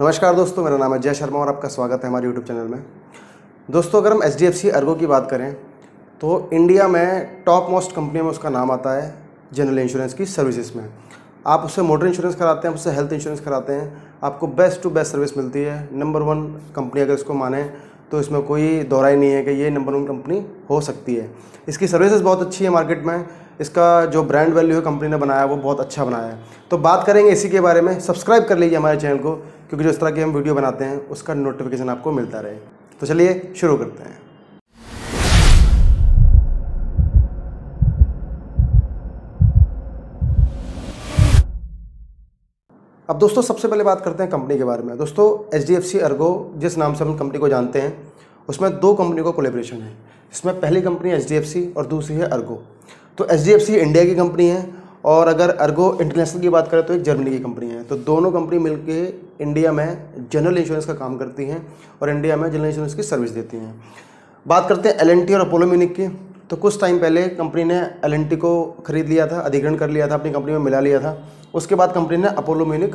नमस्कार दोस्तों मेरा नाम है जय शर्मा और आपका स्वागत है हमारे यूट्यूब चैनल में दोस्तों अगर हम H D F C Ergo की बात करें तो इंडिया में टॉप मोस्ट कंपनी में उसका नाम आता है जनरल इंश्योरेंस की सर्विसेज में आप उससे मोटर इंश्योरेंस कराते हैं उससे हेल्थ इंश्योरेंस कराते हैं आपको बेस्ट टू बेस्ट सर्विस मिलती है नंबर वन कंपनी अगर इसको माने तो इसमें कोई दोहराई नहीं है कि ये नंबर वन कंपनी हो सकती है इसकी सर्विसेज बहुत अच्छी है मार्केट में इसका जो ब्रांड वैल्यू है कंपनी ने बनाया वो बहुत अच्छा बनाया है तो बात करेंगे इसी के बारे में सब्सक्राइब कर लीजिए हमारे चैनल को क्योंकि जो इस तरह की हम वीडियो बनाते हैं उसका नोटिफिकेशन आपको मिलता रहे तो चलिए शुरू करते हैं अब दोस्तों सबसे पहले बात करते हैं कंपनी के बारे में दोस्तों H D F C Ergo जिस नाम से हम कंपनी को जानते हैं उसमें दो कंपनी को कोलेब्रेशन है इसमें पहली company H D F C और दूसरी है अर्गो तो एच इंडिया की कंपनी है और अगर अर्गो इंटरनेशनल की बात करें तो एक जर्मनी की कंपनी है तो दोनों कंपनी मिलकर इंडिया में जनरल इंश्योरेंस का काम करती हैं और इंडिया में जनरल इंश्योरेंस की सर्विस देती हैं बात करते हैं एल और अपोलो म्यूनिक की तो कुछ टाइम पहले कंपनी ने एल को खरीद लिया था अधिग्रहण कर लिया था अपनी कंपनी में मिला लिया था उसके बाद कंपनी ने अपोलो म्यूनिक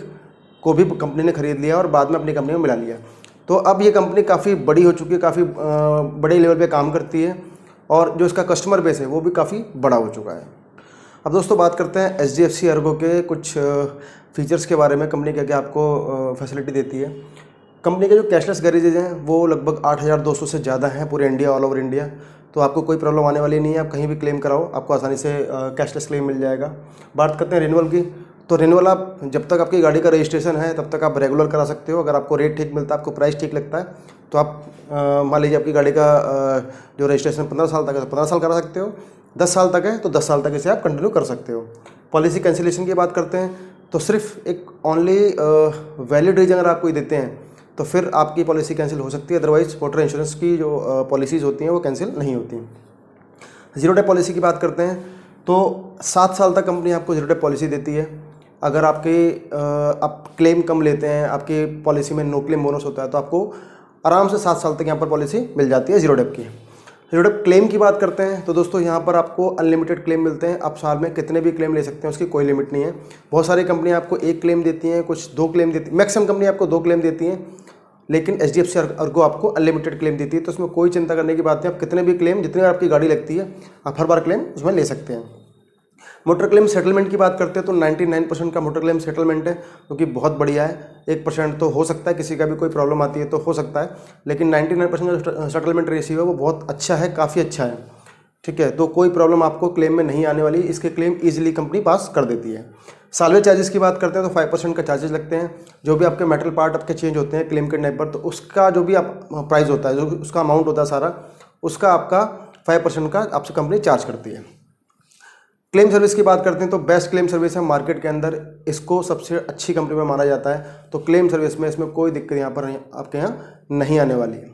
को भी कंपनी ने खरीद लिया और बाद में अपनी कंपनी में मिला लिया तो अब ये कंपनी काफ़ी बड़ी हो चुकी है काफ़ी बड़े लेवल पे काम करती है और जो इसका कस्टमर बेस है वो भी काफ़ी बड़ा हो चुका है अब दोस्तों बात करते हैं H D F C Ergo के कुछ फीचर्स के बारे में कंपनी क्या क्या आपको फैसिलिटी देती है कंपनी के जो कैशलेस गैरेजेज हैं वो लगभग आठ हज़ार दो सौ से ज़्यादा हैं पूरे इंडिया ऑल ओवर इंडिया तो आपको कोई प्रॉब्लम आने वाली नहीं है आप कहीं भी क्लेम कराओ आपको आसानी से कैशलेस क्लेम मिल जाएगा बात करते हैं रिन्यूअल की तो रिन्यूअल आप जब तक आपकी गाड़ी का रजिस्ट्रेशन है तब तक आप रेगुलर करा सकते हो अगर आपको रेट ठीक मिलता है आपको प्राइस ठीक लगता है तो आप मान लीजिए आपकी गाड़ी का आ, जो रजिस्ट्रेशन पंद्रह साल तक है तो पंद्रह साल करा सकते हो दस साल तक है तो दस साल तक इसे आप कंटिन्यू कर सकते हो पॉलिसी कैंसिलेशन की बात करते हैं तो सिर्फ एक ओनली वैलिड रीज़न अगर आपको देते हैं तो फिर आपकी पॉलिसी कैंसिल हो सकती है अदरवाइज मोटर इंश्योरेंस की जो पॉलिसीज़ होती हैं वो कैंसिल नहीं होती जीरो डे पॉलिसी की बात करते हैं तो सात साल तक कंपनी आपको जीरो डे पॉलिसी देती है अगर आपके आप क्लेम कम लेते हैं आपके पॉलिसी में नो क्लेम बोनस होता है तो आपको आराम से सात साल तक यहाँ पर पॉलिसी मिल जाती है जीरो डेप की जीरो डेप क्लेम की बात करते हैं तो दोस्तों यहाँ पर आपको अनलिमिटेड क्लेम मिलते हैं आप साल में कितने भी क्लेम ले सकते हैं उसकी कोई लिमिट नहीं है बहुत सारी कंपनियाँ आपको एक क्लेम देती हैं कुछ दो क्लेम देती मैक्सिमम कंपनी आपको दो क्लेम देती हैं लेकिन H D F C Ergo आपको अनलिमिटेड क्लेम देती है तो उसमें कोई चिंता करने की बात नहीं आप कितने भी क्लेम जितनी बार आपकी गाड़ी लगती है आप हर बार क्लेम उसमें ले सकते हैं मोटर क्लेम सेटलमेंट की बात करते हैं तो 99 परसेंट का मोटर क्लेम सेटलमेंट है जो कि बहुत बढ़िया है एक परसेंट तो हो सकता है किसी का भी कोई प्रॉब्लम आती है तो हो सकता है लेकिन 99 परसेंट जो सेटलमेंट रेशियो है वो बहुत अच्छा है काफ़ी अच्छा है ठीक है तो कोई प्रॉब्लम आपको क्लेम में नहीं आने वाली इसके क्लेम ईजिली कंपनी पास कर देती है सालवे चार्जेस की बात करते हैं तो फाइव परसेंट का चार्जेस लगते हैं जो भी आपके मेटल पार्ट आपके चेंज होते हैं क्लेम करने पर तो उसका जो भी आप प्राइस होता है जो उसका अमाउंट होता है सारा उसका आपका फाइव परसेंट का आपसे कंपनी चार्ज करती है क्लेम सर्विस की बात करते हैं तो बेस्ट क्लेम सर्विस है मार्केट के अंदर इसको सबसे अच्छी कंपनी में माना जाता है तो क्लेम सर्विस में इसमें कोई दिक्कत यहाँ पर आपके यहाँ नहीं आने वाली है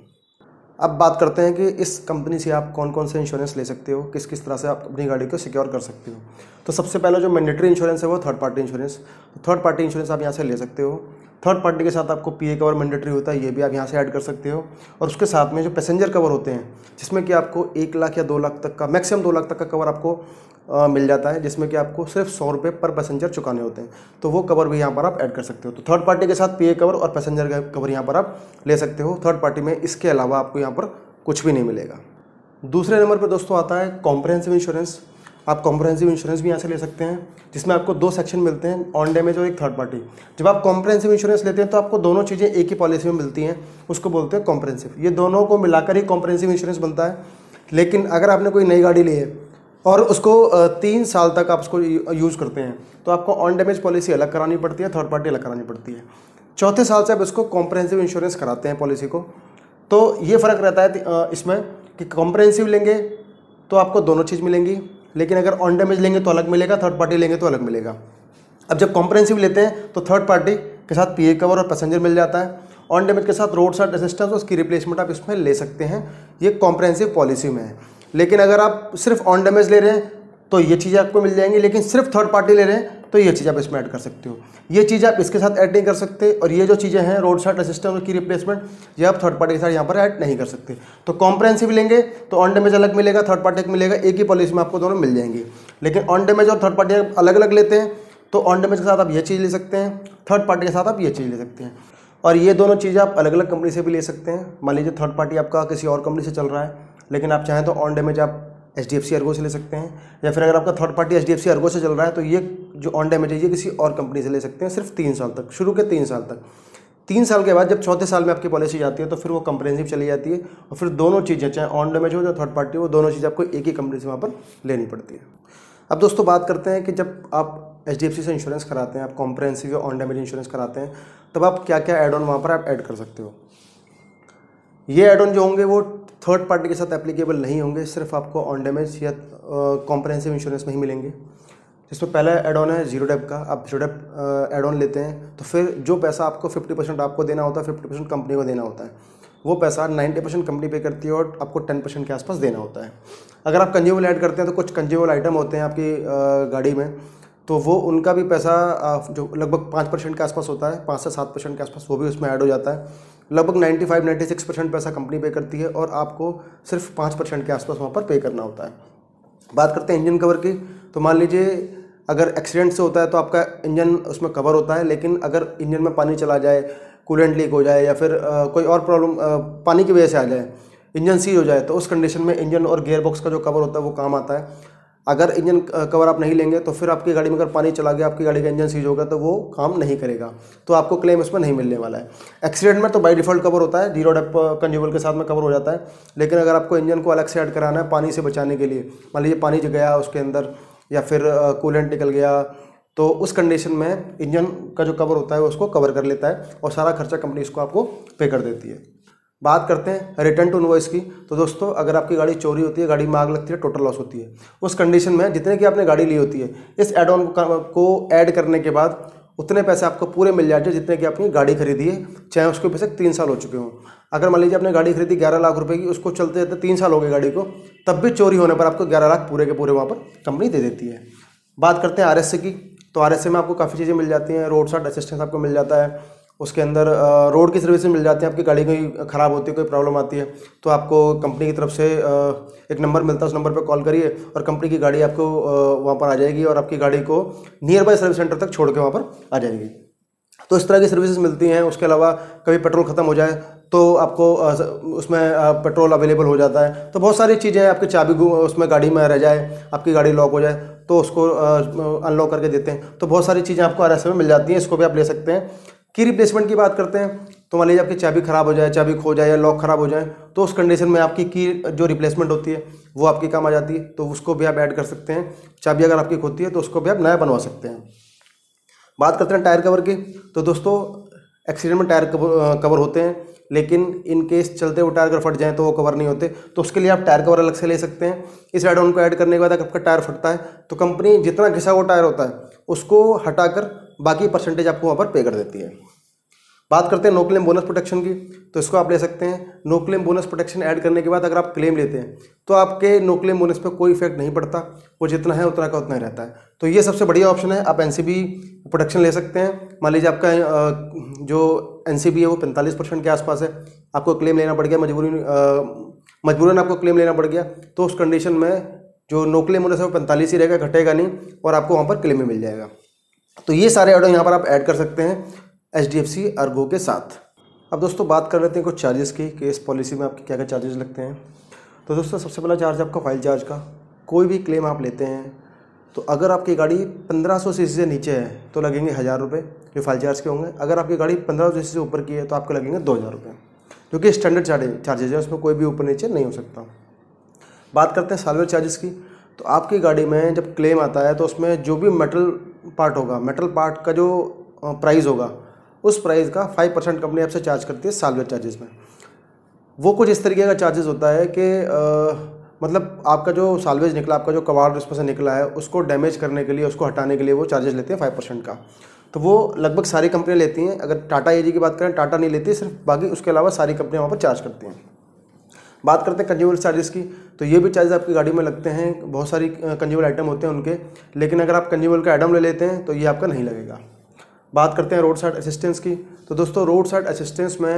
अब बात करते हैं कि इस कंपनी से आप कौन कौन से इंश्योरेंस ले सकते हो किस किस तरह से आप अपनी गाड़ी को सिक्योर कर सकते हो तो सबसे पहला जो मैंडेटरी इंश्योरेंस है वो third party insurance third party insurance आप यहाँ से ले सकते हो थर्ड पार्टी के साथ आपको पीए कवर मैंडेटरी होता है ये भी आप यहाँ से ऐड कर सकते हो और उसके साथ में जो पैसेंजर कवर होते हैं जिसमें कि आपको एक लाख या दो लाख तक का मैक्सिमम दो लाख तक का कवर आपको आ, मिल जाता है जिसमें कि आपको सिर्फ सौ रुपये पर पैसेंजर चुकाने होते हैं तो वो कवर भी यहाँ पर आप ऐड कर सकते हो तो थर्ड पार्टी के साथ पीए कवर और पैसेंजर का कवर यहाँ पर आप ले सकते हो थर्ड पार्टी में इसके अलावा आपको यहाँ पर कुछ भी नहीं मिलेगा दूसरे नंबर पर दोस्तों आता है कॉम्प्रहेंसिव इंश्योरेंस आप कॉम्प्रहेंसिव इंश्योरेंस भी यहाँ से ले सकते हैं जिसमें आपको दो सेक्शन मिलते हैं ऑन डैमेज और एक थर्ड पार्टी जब आप कॉम्प्रहेंसिव इंश्योरेंस लेते हैं तो आपको दोनों चीज़ें एक ही पॉलिसी में मिलती हैं उसको बोलते हैं कॉम्प्रहेंसिव ये दोनों को मिलाकर ही कॉम्प्रहेंसिव इंश्योरेंस बनता है लेकिन अगर आपने कोई नई गाड़ी ली है और उसको तीन साल तक आप उसको यूज़ करते हैं तो आपको ऑन डैमेज पॉलिसी अलग करानी पड़ती है थर्ड पार्टी अलग करानी पड़ती है चौथे साल से आप इसको कॉम्प्रहेंसिव इंश्योरेंस कराते हैं पॉलिसी को तो ये फ़र्क रहता है इसमें कि कॉम्प्रहेंसिव लेंगे तो आपको दोनों चीज़ मिलेंगी लेकिन अगर ऑन डैमेज लेंगे तो अलग मिलेगा थर्ड पार्टी लेंगे तो अलग मिलेगा अब जब कॉम्प्रहेंसिव लेते हैं तो थर्ड पार्टी के साथ पीए कवर और पैसेंजर मिल जाता है ऑन डैमेज के साथ रोड साइड असिस्टेंस उसकी रिप्लेसमेंट आप इसमें ले सकते हैं ये कॉम्प्रहेंसिव पॉलिसी में है लेकिन अगर आप सिर्फ ऑन डैमेज ले रहे हैं तो ये चीज़ें आपको मिल जाएंगी लेकिन सिर्फ थर्ड पार्टी ले रहे हैं तो ये चीज़ आप इसमें ऐड कर सकते हो ये चीज़ आप इसके साथ ऐड नहीं कर सकते और ये जो चीज़ें हैं रोड साइड असिस्टेंट की रिप्लेसमेंट ये आप थर्ड पार्टी के साथ यहाँ पर ऐड नहीं कर सकते तो कॉम्प्रहेंसिव लेंगे तो ऑन डैमेज अलग मिलेगा थर्ड पार्टी मिलेगा एक ही पॉलिसी में आपको दोनों मिल जाएंगी लेकिन ऑन डैमेज और थर्ड पार्टी अलग अलग लेते हैं तो ऑन डैमेज के साथ आप ये चीज़ ले सकते हैं थर्ड पार्टी के साथ आप ये चीज़ ले सकते हैं और ये दोनों चीज़ें आप अलग अलग कंपनी से भी ले सकते हैं मान लीजिए थर्ड पार्टी आपका किसी और कंपनी से चल रहा है लेकिन आप चाहें तो ऑन डैमेज आप H D F C Ergo से ले सकते हैं या फिर अगर आपका third party H D F C Ergo से चल रहा है तो ये जो ऑन डैमेज है ये किसी और कंपनी से ले सकते हैं सिर्फ तीन साल तक शुरू के तीन साल तक तीन साल के बाद जब चौथे साल में आपकी पॉलिसी जाती है तो फिर वो कंप्रेंसिव चली जाती है और फिर दोनों चीज़ें चाहे ऑन डैमेज हो या थर्ड पार्टी हो दोनों चीज़ें आपको एक ही कंपनी से वहाँ पर लेनी पड़ती है अब दोस्तों बात करते हैं कि जब आप एच से इंश्योरेंस कराते हैं आप कॉम्प्रेंसिव या ऑन डैमेज इंश्योरेंस कराते हैं तब आप क्या क्या एड ऑन वहाँ पर आप ऐड कर सकते हो ये एड ऑन जो होंगे वो थर्ड पार्टी के साथ एप्लीकेबल नहीं होंगे सिर्फ आपको ऑन डैमेज या कॉम्प्रहेंसिव इंश्योरेंस में ही मिलेंगे जिसमें पहला एड ऑन है जीरो डेप का आप जीरो डेप एड ऑन लेते हैं तो फिर जो पैसा आपको फिफ्टी परसेंट आपको देना होता है फिफ्टी परसेंट कंपनी को देना होता है वो पैसा नाइन्टी परसेंट कंपनी पे करती है और आपको टेन परसेंट के आसपास देना होता है अगर आप कंज्यूबल ऐड करते हैं तो कुछ कंज्यूबल आइटम होते हैं आपकी गाड़ी में तो वो उनका भी पैसा जो लगभग पाँच परसेंट के आसपास होता है पाँच से सात परसेंट के आसपास वो भी उसमें ऐड हो जाता है लगभग 95 96 परसेंट पैसा कंपनी पे करती है और आपको सिर्फ पाँच परसेंट के आसपास वहाँ पर पे करना होता है बात करते हैं इंजन कवर की तो मान लीजिए अगर एक्सीडेंट से होता है तो आपका इंजन उसमें कवर होता है लेकिन अगर इंजन में पानी चला जाए कूलेंट लीक हो जाए या फिर आ, कोई और प्रॉब्लम पानी की वजह से आ जाए इंजन सीज हो जाए तो उस कंडीशन में इंजन और गेयर बॉक्स का जो कवर होता है वो काम आता है अगर इंजन कवर आप नहीं लेंगे तो फिर आपकी गाड़ी में अगर पानी चला गया आपकी गाड़ी का इंजन सीज होगा तो वो काम नहीं करेगा तो आपको क्लेम उसमें नहीं मिलने वाला है एक्सीडेंट में तो बाई डिफ़ॉल्ट कवर होता है जीरो डेप कंज्यूबल के साथ में कवर हो जाता है लेकिन अगर आपको इंजन को अलग से ऐड कराना है पानी से बचाने के लिए मान लीजिए पानी गया उसके अंदर या फिर कूलेंट निकल गया तो उस कंडीशन में इंजन का जो कवर होता है उसको कवर कर लेता है और सारा खर्चा कंपनी इसको आपको पे कर देती है बात करते हैं रिटर्न टू इनवॉइस की तो दोस्तों अगर आपकी गाड़ी चोरी होती है गाड़ी में आग लगती है टोटल लॉस होती है उस कंडीशन में जितने की आपने गाड़ी ली होती है इस एड ऑन को ऐड करने के बाद उतने पैसे आपको पूरे मिल जाते हैं जितने की आपने गाड़ी खरीदी है चाहे उसके पैसे तीन साल हो चुके हों अगर मान लीजिए आपने गाड़ी खरीदी ग्यारह लाख रुपये की उसको चलते चलते तीन साल हो गए गाड़ी को तब भी चोरी होने पर आपको ग्यारह लाख पूरे के पूरे वहाँ पर कंपनी दे देती है बात करते हैं आर की तो आर में आपको काफ़ी चीज़ें मिल जाती हैं रोड साइड असिस्टेंस आपको मिल जाता है उसके अंदर रोड की सर्विस मिल जाती है आपकी गाड़ी कोई ख़राब होती है कोई प्रॉब्लम आती है तो आपको कंपनी की तरफ से एक नंबर मिलता है उस नंबर पर कॉल करिए और कंपनी की गाड़ी आपको वहाँ पर आ जाएगी और आपकी गाड़ी को नियर बाय सर्विस सेंटर तक छोड़ के वहाँ पर आ जाएगी तो इस तरह की सर्विसेज मिलती हैं उसके अलावा कभी पेट्रोल ख़त्म हो जाए तो आपको उसमें पेट्रोल अवेलेबल हो जाता है तो बहुत सारी चीज़ें हैं आपकी चाबी उसमें गाड़ी में रह जाए आपकी गाड़ी लॉक हो जाए तो उसको अनलॉक करके देते हैं तो बहुत सारी चीज़ें आपको आर में मिल जाती हैं इसको भी आप ले सकते हैं की रिप्लेसमेंट की बात करते हैं तो मान लीजिए आपकी चाबी खराब हो जाए चाबी खो जाए या लॉक खराब हो जाए तो उस कंडीशन में आपकी की जो रिप्लेसमेंट होती है वो आपकी काम आ जाती है तो उसको भी आप ऐड कर सकते हैं चाबी अगर आपकी खोती है तो उसको भी आप नया बनवा सकते हैं बात करते हैं टायर कवर की तो दोस्तों एक्सीडेंट में टायर कवर होते हैं लेकिन इन केस चलते वो टायर अगर फट जाए तो वो कवर नहीं होते तो उसके लिए आप टायर कवर अलग से ले सकते हैं इस एड ऑन को ऐड करने के बाद अगर आपका टायर फटता है तो कंपनी जितना घिसा हुआ टायर होता है उसको हटाकर बाकी परसेंटेज आपको वहाँ पर पे कर देती है बात करते हैं नो क्लेम बोनस प्रोटेक्शन की तो इसको आप ले सकते हैं no claim bonus protection add करने के बाद अगर आप क्लेम लेते हैं तो आपके नो क्लेम बोनस पर कोई इफेक्ट नहीं पड़ता वो जितना है उतना का उतना ही रहता है तो ये सबसे बढ़िया ऑप्शन है आप एन प्रोटेक्शन ले सकते हैं मान लीजिए आपका जो एन है वो पैंतालीस परसेंट के आसपास है आपको क्लेम लेना पड़ गया मजबूरी मजबूरन आपको क्लेम लेना पड़ गया तो उस कंडीशन में जो नो क्लेम बोनस है वो पैंतालीस ही रहेगा घटेगा नहीं और आपको वहाँ पर क्लेम ही मिल जाएगा तो ये सारे ऑर्डर यहाँ पर आप ऐड कर सकते हैं H D F C Ergo के साथ अब दोस्तों बात कर लेते हैं कुछ चार्जेस की कि इस पॉलिसी में आपके क्या क्या चार्जेस लगते हैं तो दोस्तों सबसे पहला चार्ज आपका फाइल चार्ज का कोई भी क्लेम आप लेते हैं तो अगर आपकी गाड़ी 1500 सीसी से नीचे है तो लगेंगे हज़ार रुपये जो फाइल चार्ज के होंगे अगर आपकी गाड़ी 1500 सीसी से ऊपर की है तो आपको लगेंगे दो हज़ार रुपये जो कि स्टैंडर्ड चार्ज चार्जेज है उसमें कोई भी ऊपर नीचे नहीं हो सकता बात करते हैं सालवेयर चार्जेस की तो आपकी गाड़ी में जब क्लेम आता है तो उसमें जो भी मेटल पार्ट होगा मेटल पार्ट का जो प्राइस होगा उस प्राइस का फाइव परसेंट कंपनी आपसे चार्ज करती है सालवेज चार्जेस में वो कुछ इस तरीके का चार्जेस होता है कि मतलब आपका जो सालवेज निकला आपका जो कबाड़ उसमें से निकला है उसको डैमेज करने के लिए उसको हटाने के लिए वो चार्जेस लेते हैं फाइव परसेंट का तो वो लगभग सारी कंपनियाँ लेती हैं अगर टाटा ए की बात करें टाटा नहीं लेती सिर्फ बाकी उसके अलावा सारी कंपनियाँ वहाँ पर चार्ज करती हैं बात करते हैं कंज्यूमर चार्जेस की तो ये भी चार्जेस आपकी गाड़ी में लगते हैं बहुत सारी कंज्यूमर आइटम होते हैं उनके लेकिन अगर आप कंज्यूमर का आइटम ले लेते हैं तो ये आपका नहीं लगेगा बात करते हैं रोड साइड असिस्टेंस की तो दोस्तों रोड साइड असिस्टेंस में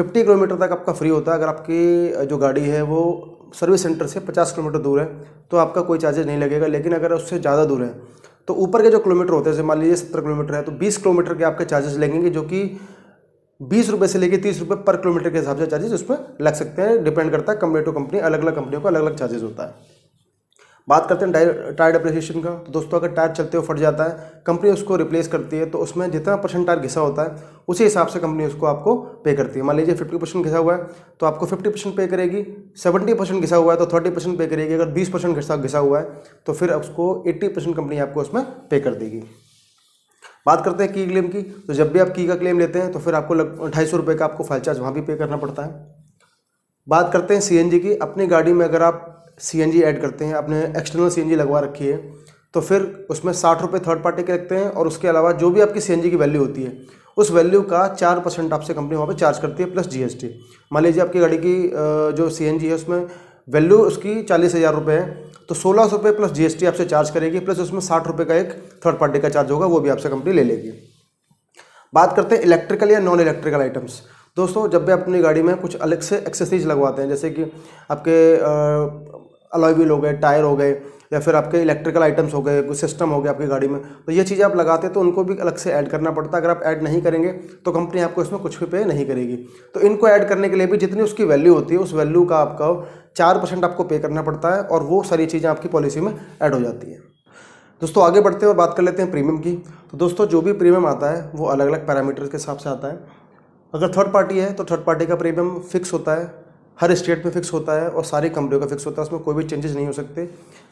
50 किलोमीटर तक आपका फ्री होता है अगर आपकी जो गाड़ी है वो सर्विस सेंटर से 50 किलोमीटर दूर है तो आपका कोई चार्जेस नहीं लगेगा लेकिन अगर उससे ज़्यादा दूर है तो ऊपर के जो किलोमीटर होते हैं जैसे मान लीजिए सत्तर किलोमीटर है तो बीस किलोमीटर के आपके चार्जेस लगेंगे जो कि बीस रुपये से लेकर तीस रुपये पर किलोमीटर के हिसाब से चार्जेस उसमें लग सकते हैं डिपेंड करता है कंपनी टू कंपनी अलग अलग कंपनियों का अलग अलग चार्जेस होता है बात करते हैं टायर डिप्रिसिएशन का तो दोस्तों अगर टायर चलते हुए फट जाता है कंपनी उसको रिप्लेस करती है तो उसमें जितना परसेंट टायर घिसा होता है उसी हिसाब से कंपनी उसको आपको पे करती है मान लीजिए फिफ्टी परसेंट घिसा हुआ है तो आपको फिफ्टी परसेंट पे करेगी सेवेंटी परसेंट घिसा हुआ है तो थर्टी परसेंट पे करेगी अगर बीस परसेंट घिसा घिसा हुआ है तो फिर उसको एट्टी परसेंट कंपनी आपको उसमें पे कर देगी बात करते हैं की क्लेम की तो जब भी आप की का क्लेम लेते हैं तो फिर आपको लग ढाई सौ का आपको फाइल चार्ज वहाँ भी पे करना पड़ता है बात करते हैं सी की अपनी गाड़ी में अगर आप सी ऐड करते हैं अपने एक्सटर्नल सी लगवा रखी है तो फिर उसमें साठ रुपये थर्ड पार्टी के लगते हैं और उसके अलावा जो भी आपकी सी की वैल्यू होती है उस वैल्यू का चार परसेंट आपसे कंपनी वहाँ पे चार्ज करती है प्लस जीएसटी मान लीजिए आपकी गाड़ी की जो सी है उसमें वैल्यू उसकी चालीस हज़ार रुपये है तो सोलह सौ रुपये प्लस जीएसटी आपसे चार्ज करेगी प्लस उसमें साठ रुपये का एक थर्ड पार्टी का चार्ज होगा वो भी आपसे कंपनी ले लेगी बात करते हैं इलेक्ट्रिकल या नॉन इलेक्ट्रिकल आइटम्स दोस्तों जब भी आप अपनी गाड़ी में कुछ अलग से एक्सेसरीज लगवाते हैं जैसे कि आपके अलॉय व्हील हो गए टायर हो गए या फिर आपके इलेक्ट्रिकल आइटम्स हो गए कुछ सिस्टम हो गया आपकी गाड़ी में तो ये चीज़ें आप लगाते हैं तो उनको भी अलग से ऐड करना पड़ता है अगर आप ऐड नहीं करेंगे तो कंपनी आपको इसमें कुछ भी पे नहीं करेगी तो इनको ऐड करने के लिए भी जितनी उसकी वैल्यू होती है उस वैल्यू का आपका चार परसेंट आपको पे करना पड़ता है और वो सारी चीज़ें आपकी पॉलिसी में ऐड हो जाती हैं दोस्तों आगे बढ़ते हैं और बात कर लेते हैं प्रीमियम की तो दोस्तों जो भी प्रीमियम आता है वो अलग अलग पैरामीटर्स के हिसाब से आता है अगर थर्ड पार्टी है तो थर्ड पार्टी का प्रीमियम फिक्स होता है हर स्टेट पे फिक्स होता है और सारी कंपनियों का फिक्स होता है उसमें कोई भी चेंजेस नहीं हो सकते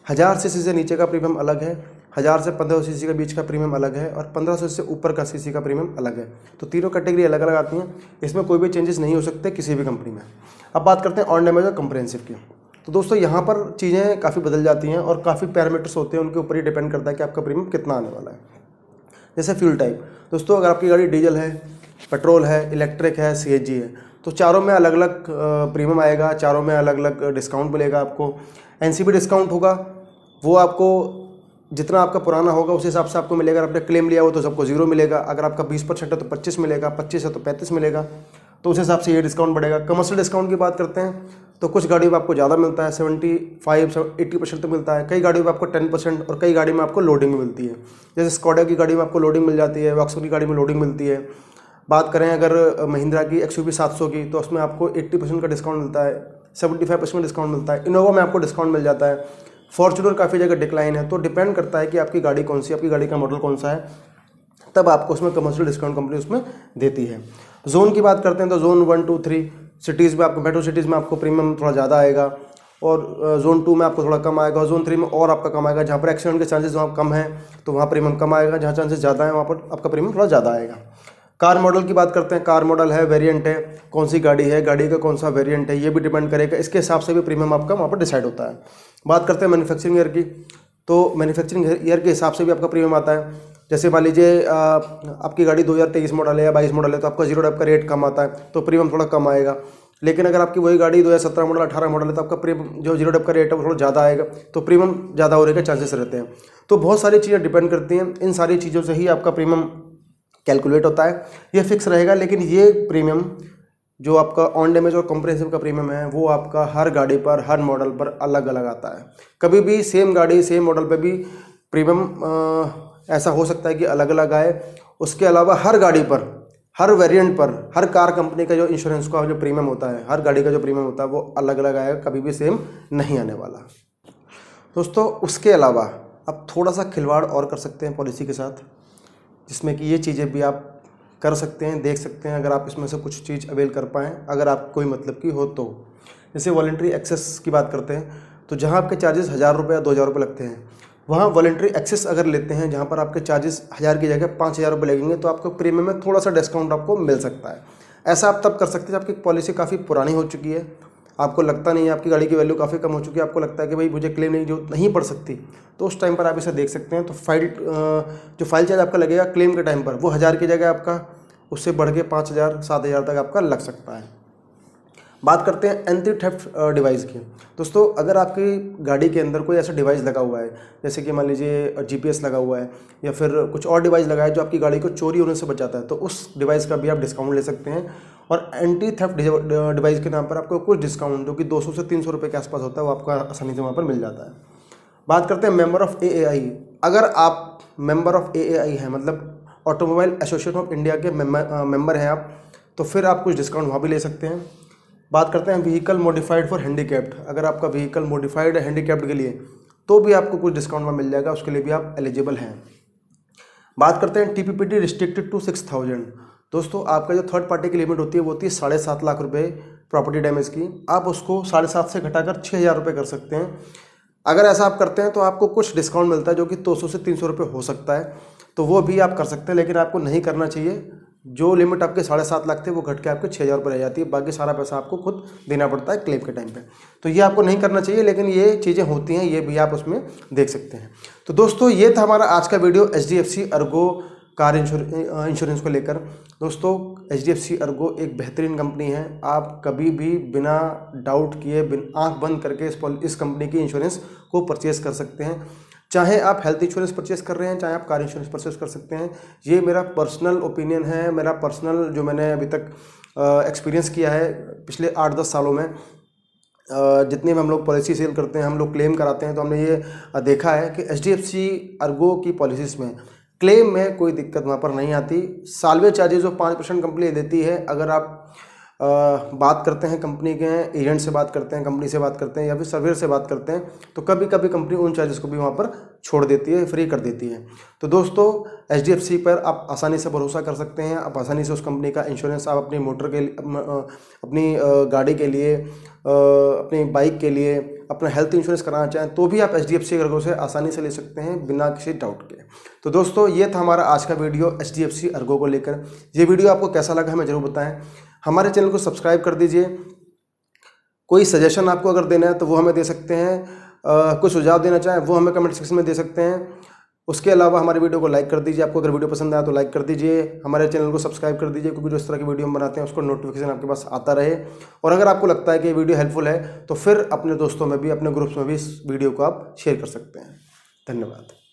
हज़ार सी से नीचे का प्रीमियम अलग है हज़ार से पंद्रह सौ सी का बीच का प्रीमियम अलग है और पंद्रह सौ से ऊपर का सी का प्रीमियम अलग है तो तीनों कैटेगरी अलग अलग आती हैं इसमें कोई भी चेंजेस नहीं हो सकते किसी भी कंपनी में अब बात करते हैं ऑन डैमेज और कंप्रेंसिव की तो दोस्तों यहाँ पर चीज़ें काफ़ी बदल जाती हैं और काफ़ी पैरामीटर्स होते हैं उनके ऊपर ही डिपेंड करता है कि आपका प्रीमियम कितना आने वाला है जैसे फ्यूल टाइप दोस्तों अगर आपकी गाड़ी डीजल है पेट्रोल है इलेक्ट्रिक है सी है तो चारों में अलग अलग प्रीमियम आएगा चारों में अलग अलग डिस्काउंट मिलेगा आपको एन डिस्काउंट होगा वो आपको जितना आपका पुराना होगा उस हिसाब से आपको मिलेगा अगर आपने क्लेम लिया हो तो सबको जीरो मिलेगा अगर आपका बीस परसेंट है तो पच्चीस मिलेगा पच्चीस है तो पैंतीस मिलेगा तो उस हिसाब से ये डिस्काउंट बढ़ेगा कमर्शियल डिस्काउंट की बात करते हैं तो कुछ गाड़ियों में आपको ज़्यादा मिलता है सेवेंटी फाइव एट्टी परसेंट तक मिलता है कई गाड़ियों में आपको टेन परसेंट और कई गाड़ी में आपको लोडिंग मिलती है जैसे स्कॉडा की गाड़ी में आपको लोडिंग मिल जाती है वॉक्सो की गाड़ी में लोडिंग मिलती है बात करें अगर महिंद्रा की एक्स यू की तो उसमें आपको एट्टी परसेंट का डिस्काउंट मिलता है सेवेंटी फाइव परसेंट डिस्काउंट मिलता है इनोवा में आपको डिस्काउंट मिल जाता है फॉर्चूनर काफ़ी जगह डिक्लाइन है तो डिपेंड करता है कि आपकी गाड़ी कौन सी आपकी गाड़ी का मॉडल कौन सा है तब आपको उसमें कमर्शियल डिस्काउंट कंपनी उसमें देती है जोन की बात करते हैं तो zone one two three cities में आपको मेट्रो सिटीज़ में आपको प्रीमियम थोड़ा ज़्यादा आएगा और जोन टू में आपको थोड़ा कम आएगा जोन थ्री में और आपका कम आएगा जहाँ पर एक्सीडेंट के चांसेस वहाँ कम है तो वहाँ प्रीमियम कम आएगा जहाँ चांसेस ज़्यादा है वहाँ पर आपका प्रीमियम थोड़ा ज़्यादा आएगा कार मॉडल की बात करते हैं कार मॉडल है वेरिएंट है कौन सी गाड़ी है गाड़ी का कौन सा वेरिएंट है ये भी डिपेंड करेगा इसके हिसाब से भी प्रीमियम आपका वहाँ पर डिसाइड होता है बात करते हैं मैन्युफैक्चरिंग ईयर की तो मैन्युफैक्चरिंग ईयर के हिसाब से भी आपका प्रीमियम आता है जैसे मान लीजिए आपकी गाड़ी दो मॉडल है या बाईस मॉडल है तो आपका जीरो डब का रेट कम आता है तो प्रीमियम थोड़ा कम आएगा लेकिन अगर आपकी वही गाड़ी सत्रह मॉडल अठारह मॉडल है तो आपका प्रीमियम जो जीरो डब का रेट है वो थोड़ा ज़्यादा आएगा तो प्रीमियम ज़्यादा होने के चांसेस रहते हैं तो बहुत सारी चीज़ें डिपेंड करती हैं इन सारी चीज़ों से ही आपका प्रीमियम कैलकुलेट होता है ये फिक्स रहेगा लेकिन ये प्रीमियम जो आपका ऑन डैमेज और कंप्रेसिव का प्रीमियम है वो आपका हर गाड़ी पर हर मॉडल पर अलग अलग आता है कभी भी सेम गाड़ी सेम मॉडल पर भी प्रीमियम ऐसा हो सकता है कि अलग अलग आए उसके अलावा हर गाड़ी पर हर वेरिएंट पर हर कार कंपनी का जो इंश्योरेंस का जो प्रीमियम होता है हर गाड़ी का जो प्रीमियम होता है वो अलग अलग आएगा कभी भी सेम नहीं आने वाला दोस्तों उसके अलावा आप थोड़ा सा खिलवाड़ और कर सकते हैं पॉलिसी के साथ जिसमें कि ये चीज़ें भी आप कर सकते हैं देख सकते हैं अगर आप इसमें से कुछ चीज़ अवेल कर पाएँ अगर आप कोई मतलब की हो तो जैसे वॉल्ट्री एक्सेस की बात करते हैं तो जहाँ आपके चार्जेस हज़ार रुपये या दो हज़ार रुपये लगते हैं वहाँ वॉल्ट्री एक्सेस अगर लेते हैं जहाँ पर आपके चार्जेस हज़ार की जगह पाँच हज़ार रुपये लगेंगे तो आपको प्रीमियम में थोड़ा सा डिस्काउंट आपको मिल सकता है ऐसा आप तब कर सकते हैं जब आपकी पॉलिसी काफ़ी पुरानी हो चुकी है आपको लगता नहीं है आपकी गाड़ी की वैल्यू काफ़ी कम हो चुकी है आपको लगता है कि भाई मुझे क्लेम नहीं जो नहीं पड़ सकती तो उस टाइम पर आप इसे देख सकते हैं तो फाइल जो फाइल चार्ज आपका लगेगा क्लेम के टाइम पर वो हज़ार की जगह आपका उससे बढ़ के पाँच हज़ार सात हज़ार तक आपका लग सकता है बात करते हैं एंटी थेफ्ट डिवाइस की दोस्तों अगर आपकी गाड़ी के अंदर कोई ऐसा डिवाइस लगा हुआ है जैसे कि मान लीजिए जीपीएस लगा हुआ है या फिर कुछ और डिवाइस लगा है जो आपकी गाड़ी को चोरी होने से बचाता है तो उस डिवाइस का भी आप डिस्काउंट ले सकते हैं और एंटी थेफ्ट डिवाइस के नाम पर आपको कुछ डिस्काउंट जो कि दो से तीन सौ के आसपास होता है वो आपको आसानी से वहाँ पर मिल जाता है बात करते हैं मेम्बर ऑफ ए अगर आप मेम्बर ऑफ ए हैं मतलब ऑटोमोबाइल एसोसिएशन ऑफ इंडिया के मेम्बर हैं आप तो फिर आप कुछ डिस्काउंट वहाँ भी ले सकते हैं बात करते हैं व्हीकल मॉडिफाइड फॉर हैंडीकैप्ड अगर आपका व्हीकल मॉडिफाइड है हैंडीकैप्ड के लिए तो भी आपको कुछ डिस्काउंट में मिल जाएगा उसके लिए भी आप एलिजिबल हैं बात करते हैं टी रिस्ट्रिक्टेड टू सिक्स थाउजेंड दोस्तों आपका जो थर्ड पार्टी की लिमिट होती है वो होती है साढ़े सात लाख रुपये प्रॉपर्टी डैमेज की आप उसको साढ़े सात से घटाकर छः हज़ार रुपये कर सकते हैं अगर ऐसा आप करते हैं तो आपको कुछ डिस्काउंट मिलता है जो कि दो सौ से तीन सौ रुपये हो सकता है तो वो भी आप कर सकते हैं लेकिन आपको नहीं करना चाहिए जो लिमिट आपके साढ़े सात लाख थे वो घट के आपके छः हज़ार रुपये रह जाती है बाकी सारा पैसा आपको खुद देना पड़ता है क्लेम के टाइम पे तो ये आपको नहीं करना चाहिए लेकिन ये चीज़ें होती हैं ये भी आप उसमें देख सकते हैं तो दोस्तों ये था हमारा आज का video H D F C Ergo car insurance को लेकर दोस्तों H D F C Ergo एक बेहतरीन कंपनी है आप कभी भी बिना डाउट किए बिन आँख बंद करके इस इस कंपनी की इंश्योरेंस को परचेज़ कर सकते हैं चाहे आप हेल्थ इंश्योरेंस परचेस कर रहे हैं चाहे आप कार इंश्योरेंस परचेस कर सकते हैं ये मेरा पर्सनल ओपिनियन है मेरा पर्सनल जो मैंने अभी तक एक्सपीरियंस किया है पिछले आठ दस सालों में जितने भी हम लोग पॉलिसी सेल करते हैं हम लोग क्लेम कराते हैं तो हमने ये देखा है कि H D F C Ergo की पॉलिसीज़ में क्लेम में कोई दिक्कत वहाँ पर नहीं आती सालवे चार्जेज वो पाँच परसेंट कंपनी देती है अगर आप बात करते हैं कंपनी के एजेंट से बात करते हैं कंपनी से बात करते हैं या फिर सर्वेयर से बात करते हैं तो कभी कभी कंपनी उन चार्जेस को भी वहाँ पर छोड़ देती है फ्री कर देती है तो दोस्तों एच पर आप आसानी से भरोसा कर सकते हैं आप आसानी से उस कंपनी का इंश्योरेंस आप अपनी मोटर के अपनी गाड़ी के लिए अपनी बाइक के लिए अपना हेल्थ इंश्योरेंस कराना चाहें तो भी आप एच डी एफ सी से आसानी से ले सकते हैं बिना किसी डाउट के तो दोस्तों ये था हमारा आज का video H D F C Ergo को लेकर ये वीडियो आपको कैसा लगा हमें ज़रूर बताएं हमारे चैनल को सब्सक्राइब कर दीजिए कोई सजेशन आपको अगर देना है तो वो हमें दे सकते हैं आ, कोई सुझाव देना चाहें वो हमें कमेंट सेक्शन में दे सकते हैं उसके अलावा हमारे वीडियो को लाइक कर दीजिए आपको अगर वीडियो पसंद आया तो लाइक कर दीजिए हमारे चैनल को सब्सक्राइब कर दीजिए क्योंकि जो इस तरह की वीडियो हम बनाते हैं उसको नोटिफिकेशन आपके पास आता रहे और अगर आपको लगता है कि ये वीडियो हेल्पफुल है तो फिर अपने दोस्तों में भी अपने ग्रुप्स में भी इस वीडियो को आप शेयर कर सकते हैं धन्यवाद